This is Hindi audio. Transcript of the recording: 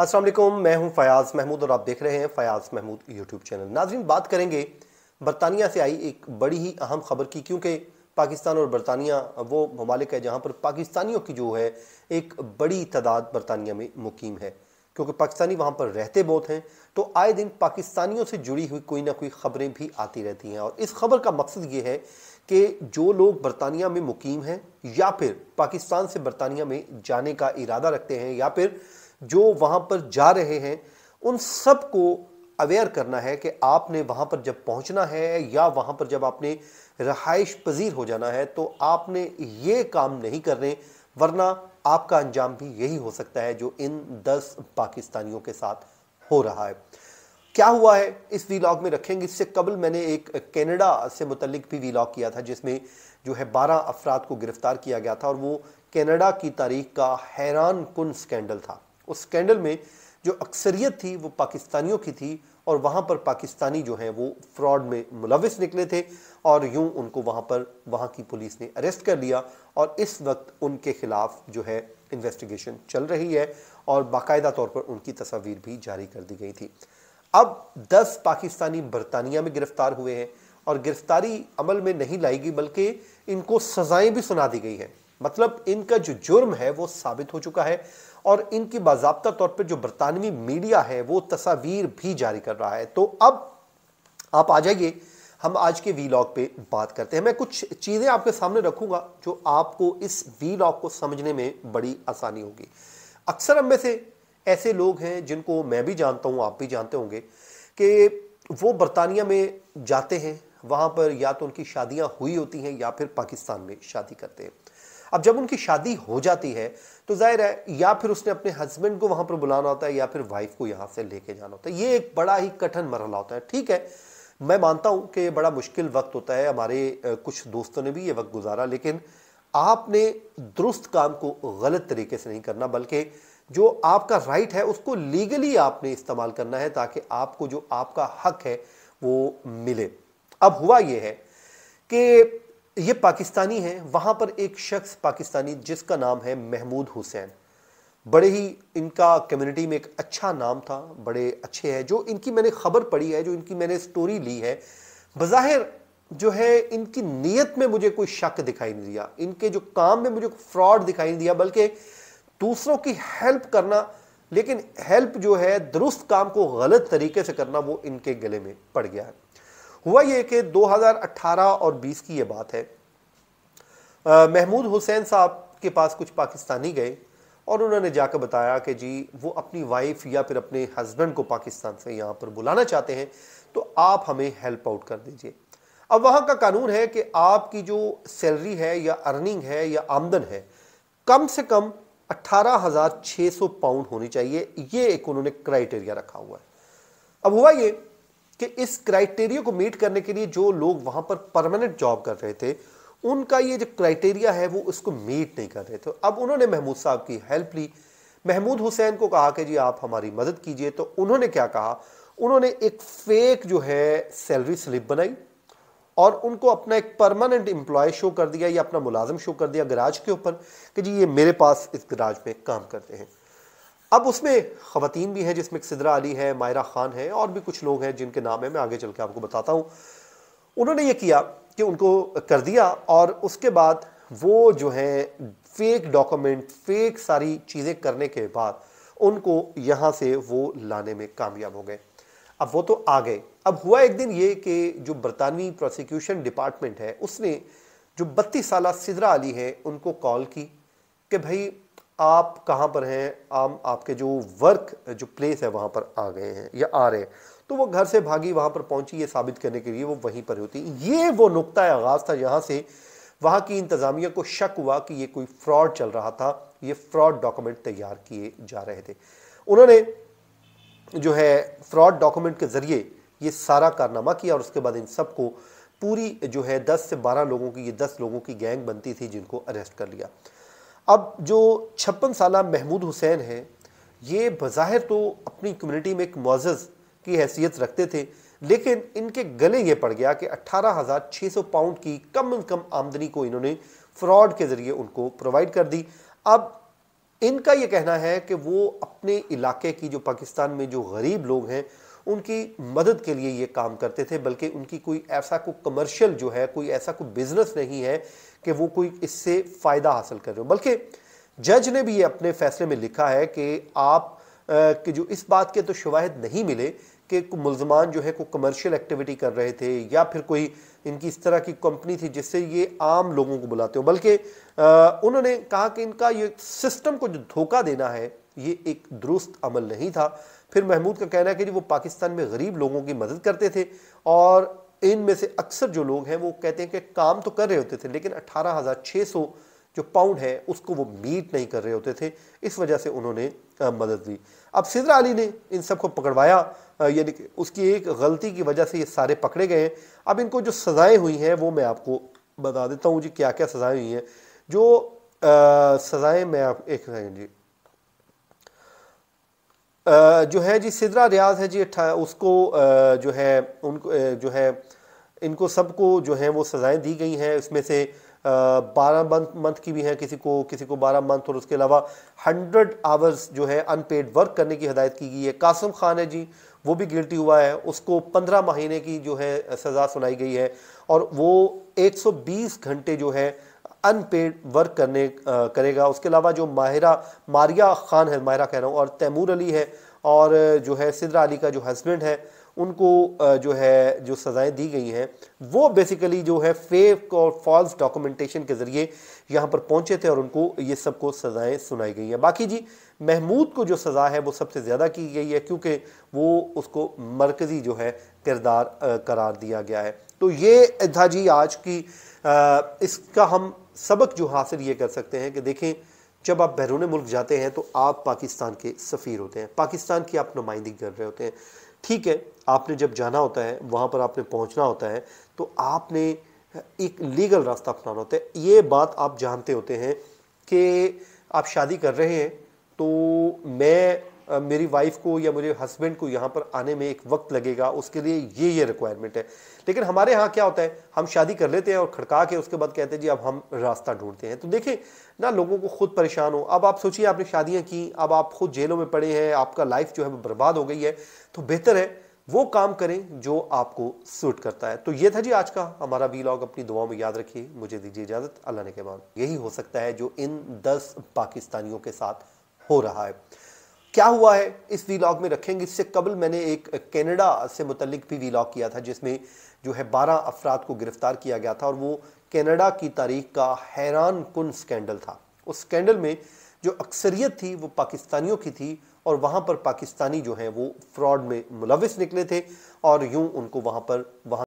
असल मैं हूं फयाज़ महमूद और आप देख रहे हैं फयाज़ महमूद यूट्यूब चैनल नाजरीन बात करेंगे बरतानिया से आई एक बड़ी ही अहम खबर की क्योंकि पाकिस्तान और बरतानिया वो ममालिक है जहाँ पर पाकिस्तानियों की जो है एक बड़ी तादाद बरतानिया में मुकीम है क्योंकि पाकिस्तानी वहाँ पर रहते बहुत हैं तो आए दिन पाकिस्तानियों से जुड़ी हुई कोई ना कोई खबरें भी आती रहती हैं और इस खबर का मकसद ये है कि जो लोग बरतानिया में मुकीम हैं या फिर पाकिस्तान से बरतानिया में जाने का इरादा रखते हैं या फिर जो वहाँ पर जा रहे हैं उन सबको अवेयर करना है कि आपने वहाँ पर जब पहुँचना है या वहाँ पर जब आपने रहाइश पजीर हो जाना है तो आपने ये काम नहीं करने वरना आपका अंजाम भी यही हो सकता है जो इन दस पाकिस्तानियों के साथ हो रहा है क्या हुआ है इस वीलॉग में रखेंगे इससे कबल मैंने एक कैनेडा से मुतलिक भी वीलॉग किया था जिसमें जो है बारह अफराद को गिरफ्तार किया गया था और वो कैनेडा की तारीख का हैरान कन स्कैंडल था उस स्कैंडल में जो अक्सरियत थी वो पाकिस्तानियों की थी और वहाँ पर पाकिस्तानी जो हैं वो फ्रॉड में मुलविस निकले थे और यूं उनको वहाँ पर वहाँ की पुलिस ने अरेस्ट कर लिया और इस वक्त उनके ख़िलाफ़ जो है इन्वेस्टिगेशन चल रही है और बाकायदा तौर पर उनकी तस्वीर भी जारी कर दी गई थी अब 10 पाकिस्तानी बरतानिया में गिरफ्तार हुए हैं और गिरफ्तारी अमल में नहीं लाई गई बल्कि इनको सज़ाएं भी सुना दी गई हैं मतलब इनका जो जुर्म है वो साबित हो चुका है और इनकी बाजाबता तौर पर जो बरतानवी मीडिया है वो तस्वीर भी जारी कर रहा है तो अब आप आ जाइए हम आज के वी लॉग पर बात करते हैं मैं कुछ चीज़ें आपके सामने रखूंगा जो आपको इस वी लॉग को समझने में बड़ी आसानी होगी अक्सर हम में से ऐसे लोग हैं जिनको मैं भी जानता हूँ आप भी जानते होंगे कि वो बरतानिया में जाते हैं वहाँ पर या तो उनकी शादियाँ हुई होती हैं या फिर पाकिस्तान में शादी करते हैं अब जब उनकी शादी हो जाती है तो जाहिर है या फिर उसने अपने हस्बैंड को वहां पर बुलाना होता है या फिर वाइफ को यहाँ से लेके जाना होता है ये एक बड़ा ही कठिन मरहला होता है ठीक है मैं मानता हूं कि बड़ा मुश्किल वक्त होता है हमारे कुछ दोस्तों ने भी ये वक्त गुजारा लेकिन आपने दुरुस्त काम को गलत तरीके से नहीं करना बल्कि जो आपका राइट है उसको लीगली आपने इस्तेमाल करना है ताकि आपको जो आपका हक है वो मिले अब हुआ ये है कि ये पाकिस्तानी हैं वहाँ पर एक शख्स पाकिस्तानी जिसका नाम है महमूद हुसैन बड़े ही इनका कम्युनिटी में एक अच्छा नाम था बड़े अच्छे हैं जो इनकी मैंने ख़बर पढ़ी है जो इनकी मैंने स्टोरी ली है बज़ाहिर जो है इनकी नीयत में मुझे कोई शक दिखाई नहीं दिया इनके जो काम में मुझे फ्रॉड दिखाई नहीं दिया बल्कि दूसरों की हेल्प करना लेकिन हेल्प जो है दुरुस्त काम को गलत तरीके से करना वो इनके गले में पड़ गया है हुआ ये कि 2018 और 20 की ये बात है महमूद हुसैन साहब के पास कुछ पाकिस्तानी गए और उन्होंने जाकर बताया कि जी वो अपनी वाइफ या फिर अपने हस्बैंड को पाकिस्तान से यहाँ पर बुलाना चाहते हैं तो आप हमें हेल्प आउट कर दीजिए अब वहाँ का कानून है कि आपकी जो सैलरी है या अर्निंग है या आमदन है कम से कम 18,600 पाउंड होनी चाहिए ये एक उन्होंने क्राइटेरिया रखा हुआ है अब हुआ ये कि इस क्राइटेरिया को मीट करने के लिए जो लोग वहां पर परमानेंट जॉब कर रहे थे उनका ये जो क्राइटेरिया है वो उसको मीट नहीं कर रहे थे अब उन्होंने महमूद साहब की हेल्प ली महमूद हुसैन को कहा कि जी आप हमारी मदद कीजिए तो उन्होंने क्या कहा उन्होंने एक फेक जो है सैलरी स्लिप बनाई और उनको अपना एक परमानेंट एम्प्लॉय शो कर दिया या अपना मुलाजम शो कर दिया गराज के ऊपर कि जी ये मेरे पास इस गराज में काम करते हैं अब उसमें खातन भी हैं जिसमें सिदरा अली है मायरा ख़ान है और भी कुछ लोग हैं जिनके नाम है मैं आगे चल के आपको बताता हूँ उन्होंने ये किया कि उनको कर दिया और उसके बाद वो जो है फेक डॉक्यूमेंट फेक सारी चीज़ें करने के बाद उनको यहाँ से वो लाने में कामयाब हो गए अब वो तो आ गए अब हुआ एक दिन ये कि जो बरतानवी प्रोसिक्यूशन डिपार्टमेंट है उसने जो बत्तीस साल सिदरा अली है उनको कॉल की कि भाई आप कहाँ पर हैं आम आपके जो वर्क जो प्लेस है वहाँ पर आ गए हैं या आ रहे हैं तो वो घर से भागी वहाँ पर पहुँची ये साबित करने के लिए वो वहीं पर होती ये वो नुकता आगाज़ था यहाँ से वहाँ की इंतज़ामिया को शक हुआ कि ये कोई फ्रॉड चल रहा था ये फ्रॉड डॉक्यूमेंट तैयार किए जा रहे थे उन्होंने जो है फ्रॉड डॉक्यूमेंट के ज़रिए ये सारा कारनामा किया और उसके बाद इन सबको पूरी जो है दस से बारह लोगों की ये दस लोगों की गैंग बनती थी जिनको अरेस्ट कर लिया अब जो छप्पन साल महमूद हुसैन हैं ये बाहिर तो अपनी कम्युनिटी में एक मोज़ज़ की हैसियत रखते थे लेकिन इनके गले ये पड़ गया कि 18,600 पाउंड की कम अज कम आमदनी को इन्होंने फ्रॉड के ज़रिए उनको प्रोवाइड कर दी अब इनका ये कहना है कि वो अपने इलाके की जो पाकिस्तान में जो गरीब लोग हैं उनकी मदद के लिए ये काम करते थे बल्कि उनकी कोई ऐसा कोई कमर्शियल जो है कोई ऐसा कोई बिजनेस नहीं है कि वो कोई इससे फ़ायदा हासिल कर रहे हो बल्कि जज ने भी ये अपने फैसले में लिखा है कि आप कि जो इस बात के तो शवाहद नहीं मिले कि मुलजमान जो है कोई कमर्शियल एक्टिविटी कर रहे थे या फिर कोई इनकी इस तरह की कंपनी थी जिससे ये आम लोगों को बुलाते हो बल्कि उन्होंने कहा कि इनका ये सिस्टम को जो धोखा देना है ये एक दुरुस्त अमल नहीं था फिर महमूद का कहना है कि जी वो पाकिस्तान में गरीब लोगों की मदद करते थे और इनमें से अक्सर जो लोग हैं वो कहते हैं कि काम तो कर रहे होते थे लेकिन अट्ठारह हज़ार छः सौ जो पाउंड है उसको वो मीट नहीं कर रहे होते थे इस वजह से उन्होंने मदद दी अब सिदरा अली ने इन सबको पकड़वाया यानी कि उसकी एक गलती की वजह से ये सारे पकड़े गए अब इनको जो सज़ाएं हुई हैं वो मैं आपको बता देता हूँ जी क्या क्या सज़ाएं हुई हैं जो सज़ाएं मैं आप एक जी जो है जी सिदरा रियाज है जी उसको जो है उनको जो है इनको सबको जो है वो सज़ाएं दी गई हैं इसमें से बारह मंथ मंथ की भी हैं किसी को किसी को बारह मंथ और उसके अलावा हंड्रेड आवर्स जो है अनपेड वर्क करने की हदायत की गई है कासम खान है जी वो भी गिल्टी हुआ है उसको पंद्रह महीने की जो है सज़ा सुनाई गई है और वो एक सौ बीस घंटे जो है अनपेड वर्क करने आ, करेगा उसके अलावा जो माहिरा मारिया ख़ान है माहिरा कह रहा हूँ और तैमूर अली है और जो है सिदरा अली का जो हस्बैंड है उनको जो है जो सज़ाएं दी गई हैं वो बेसिकली जो है फेक और फॉल्स डॉक्यूमेंटेशन के ज़रिए यहाँ पर पहुँचे थे और उनको ये सबको सज़ाएं सुनाई गई हैं बाकी जी महमूद को जो सज़ा है वो सबसे ज़्यादा की गई है क्योंकि वो उसको मरकज़ी जो है किरदार करार दिया गया है तो ये था जी आज की आ, इसका हम सबक जो हासिल ये कर सकते हैं कि देखें जब आप बैरून मुल्क जाते हैं तो आप पाकिस्तान के सफ़ीर होते हैं पाकिस्तान की आप नुमाइंदगी कर रहे होते हैं ठीक है आपने जब जाना होता है वहाँ पर आपने पहुँचना होता है तो आपने एक लीगल रास्ता अपनाना होता है ये बात आप जानते होते हैं कि आप शादी कर रहे हैं तो मैं मेरी वाइफ को या मुझे हस्बैंड को यहाँ पर आने में एक वक्त लगेगा उसके लिए ये ये रिक्वायरमेंट है लेकिन हमारे यहाँ क्या होता है हम शादी कर लेते हैं और खड़का के उसके बाद कहते हैं जी अब हम रास्ता ढूंढते हैं तो देखें ना लोगों को खुद परेशान हो अब आप सोचिए आपने शादियाँ की अब आप खुद जेलों में पड़े हैं आपका लाइफ जो है बर्बाद हो गई है तो बेहतर है वो काम करें जो आपको सूट करता है तो ये था जी आज का हमारा लॉग अपनी दुआओं में याद रखिए मुझे दीजिए इजाज़त अल्लाह ने के बाद यही हो सकता है जो इन दस पाकिस्तानियों के साथ हो रहा है क्या हुआ है इस वीलॉग में रखेंगे इससे कबल मैंने एक कनाडा से मुतलिक भी वीलॉग किया था जिसमें जो है बारह अफराद को गिरफ्तार किया गया था और वो कनाडा की तारीख का हैरान कन स्कैंडल था उस स्कैंडल में जो अक्सरियत थी वो पाकिस्तानियों की थी और वहाँ पर पाकिस्तानी जो हैं वो फ्रॉड में मुलविस निकले थे और यूँ उनको वहाँ पर वहाँ